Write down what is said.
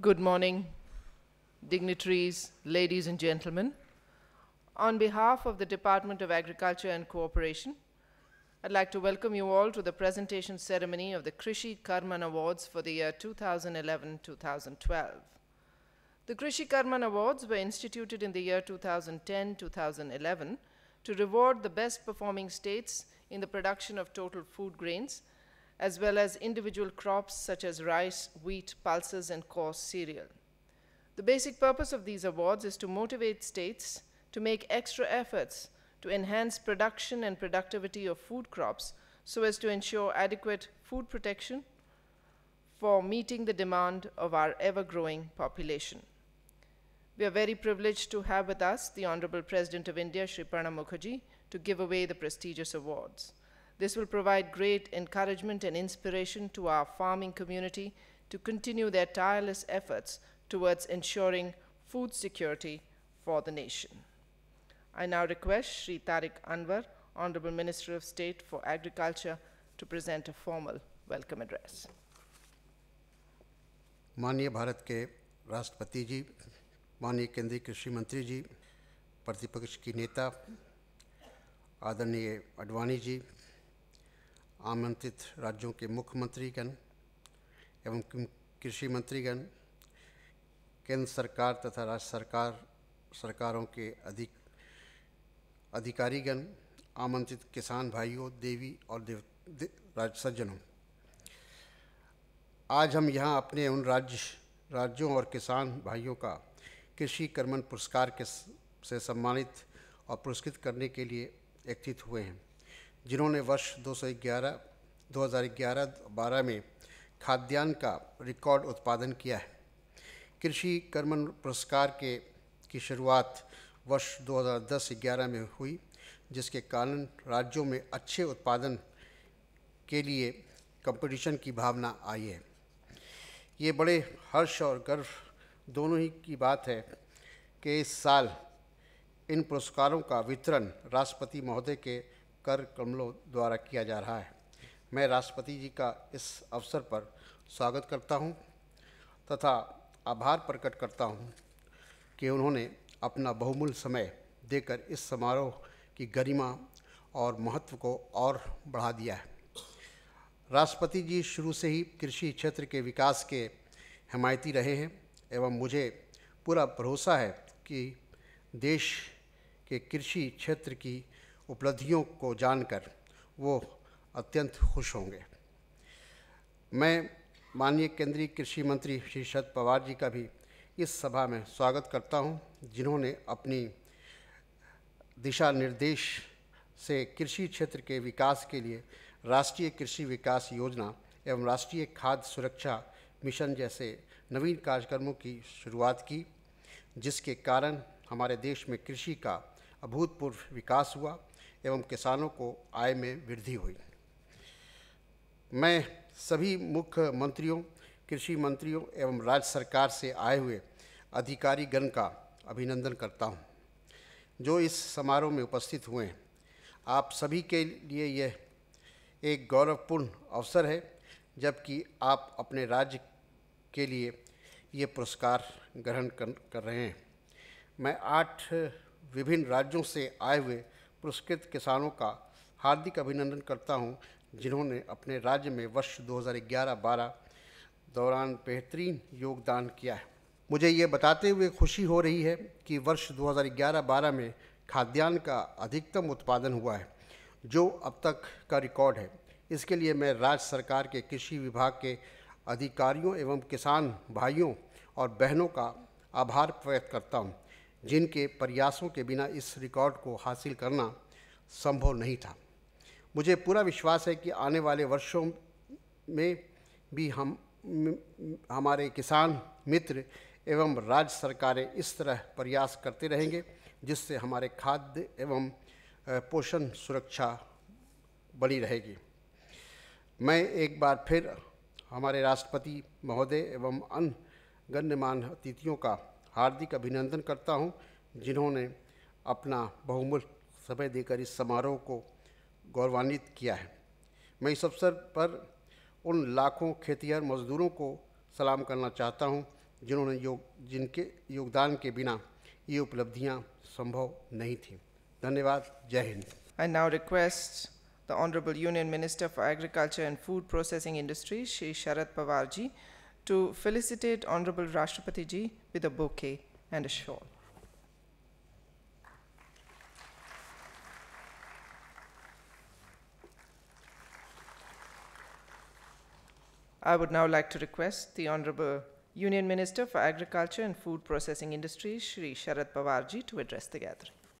Good morning, dignitaries, ladies and gentlemen. On behalf of the Department of Agriculture and Cooperation, I'd like to welcome you all to the presentation ceremony of the Krishi Karman Awards for the year 2011-2012. The Krishi Karman Awards were instituted in the year 2010-2011 to reward the best performing states in the production of total food grains as well as individual crops such as rice, wheat, pulses, and coarse cereal. The basic purpose of these awards is to motivate states to make extra efforts to enhance production and productivity of food crops so as to ensure adequate food protection for meeting the demand of our ever-growing population. We are very privileged to have with us the Honorable President of India, Sri Pranab Mukherjee, to give away the prestigious awards. This will provide great encouragement and inspiration to our farming community to continue their tireless efforts towards ensuring food security for the nation. I now request Sri Tariq Anwar, Honorable Minister of State for Agriculture, to present a formal welcome address. माननीय भारत के राष्ट्रपति जी माननीय केंद्रीय कृषि मंत्री जी प्रतिपक्ष की नेता आदरणीय अडवाणी जी आमंत्रित राज्यों के मुख्यमंत्रीगण एवं कृषि मंत्रीगण केंद्र सरकार तथा राज्य सरकार सरकारों के अधिक अधिकारीगण आमंत्रित किसान भाइयों देवी और देव दे, राज्य सज्जनों आज हम यहाँ अपने उन राज्य राज्यों और किसान भाइयों का कृषि कर्मन पुरस्कार के से सम्मानित और पुरस्कृत करने के लिए एकत्रित हुए हैं जिन्होंने वर्ष 211 2011-12 में खाद्यान्न का रिकॉर्ड उत्पादन किया है कृषि कर्मन पुरस्कार के की शुरुआत वर्ष 2010-11 में हुई जिसके कारण राज्यों में अच्छे उत्पादन के लिए कंपटीशन की भावना आई है ये बड़े हर्ष और गर्व दोनों ही की बात है कि इस साल इन पुरस्कारों का वितरण राष्ट्रपति महोदय के कर कमलों द्वारा किया जा रहा है मैं राष्ट्रपति जी का इस अवसर पर स्वागत करता हूं तथा आभार प्रकट करता हूं कि उन्होंने अपना बहुमूल्य समय देकर इस समारोह की गरिमा और महत्व को और बढ़ा दिया है राष्ट्रपति जी शुरू से ही कृषि क्षेत्र के विकास के हमायती रहे हैं एवं मुझे पूरा भरोसा है कि देश के कृषि क्षेत्र की उपलब्धियों को जानकर वो अत्यंत खुश होंगे मैं माननीय केंद्रीय कृषि मंत्री श्री शरद पवार जी का भी इस सभा में स्वागत करता हूं जिन्होंने अपनी दिशा निर्देश से कृषि क्षेत्र के विकास के लिए राष्ट्रीय कृषि विकास योजना एवं राष्ट्रीय खाद्य सुरक्षा मिशन जैसे नवीन कार्यक्रमों की शुरुआत की जिसके कारण हमारे देश में कृषि का अभूतपूर्व विकास हुआ एवं किसानों को आय में वृद्धि हुई मैं सभी मुख्य मंत्रियों कृषि मंत्रियों एवं राज्य सरकार से आए हुए अधिकारीगण का अभिनंदन करता हूँ जो इस समारोह में उपस्थित हुए हैं आप सभी के लिए यह एक गौरवपूर्ण अवसर है जबकि आप अपने राज्य के लिए ये पुरस्कार ग्रहण कर, कर रहे हैं मैं आठ विभिन्न राज्यों से आए हुए पुरस्कृत किसानों का हार्दिक अभिनंदन करता हूं जिन्होंने अपने राज्य में वर्ष 2011-12 दौरान बेहतरीन योगदान किया है मुझे ये बताते हुए खुशी हो रही है कि वर्ष 2011-12 में खाद्यान्न का अधिकतम उत्पादन हुआ है जो अब तक का रिकॉर्ड है इसके लिए मैं राज्य सरकार के कृषि विभाग के अधिकारियों एवं किसान भाइयों और बहनों का आभार व्यक्त करता हूँ जिनके प्रयासों के बिना इस रिकॉर्ड को हासिल करना संभव नहीं था मुझे पूरा विश्वास है कि आने वाले वर्षों में भी हम हमारे किसान मित्र एवं राज्य सरकारें इस तरह प्रयास करते रहेंगे जिससे हमारे खाद्य एवं पोषण सुरक्षा बनी रहेगी मैं एक बार फिर हमारे राष्ट्रपति महोदय एवं अन्य गण्यमान्य अतिथियों का हार्दिक अभिनंदन करता हूँ जिन्होंने अपना बहुमूल्य समय देकर इस समारोह को गौरवान्वित किया है मैं इस अवसर पर उन लाखों खेतीहर मजदूरों को सलाम करना चाहता हूँ जिन्होंने योग जिनके योगदान के बिना ये उपलब्धियाँ संभव नहीं थीं धन्यवाद जय हिंद I now request the honourable union minister for agriculture and food processing industry Shri Sharad Pawar ji to felicitate Honorable Rashtrapati Ji with a bouquet and a shawl. I would now like to request the Honorable Union Minister for Agriculture and Food Processing Industry, Shri Sharad Pawarji, to address the gathering.